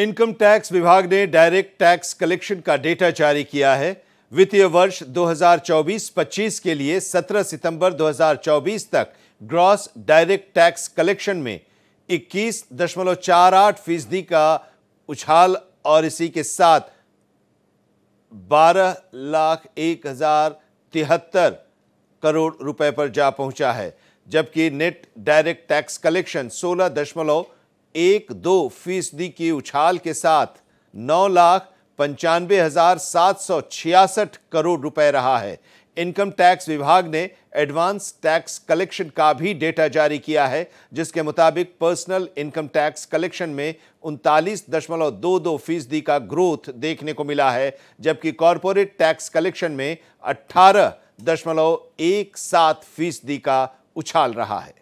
income tax विभाग ने direct tax collection का डेटा जारी किया है वित्तीय वर्ष 2024-25 के लिए 17 सितंबर 2024 तक ग्रॉस डायरेक्ट टैक्स कलेक्शन में 21.48 फीसदी का उछाल और इसी के साथ बारह लाख एक हजार तिहत्तर करोड़ रुपए पर जा पहुंचा है जबकि नेट डायरेक्ट टैक्स कलेक्शन सोलह दशमलव एक दो फीसदी की उछाल के साथ नौ लाख पंचानवे हजार सात सौ छियासठ करोड़ रुपए रहा है इनकम टैक्स विभाग ने एडवांस टैक्स कलेक्शन का भी डेटा जारी किया है जिसके मुताबिक पर्सनल इनकम टैक्स कलेक्शन में उनतालीस दशमलव दो दो फीसदी का ग्रोथ देखने को मिला है जबकि कॉरपोरेट टैक्स कलेक्शन में अट्ठारह दशमलव एक सात फीसदी का उछाल रहा है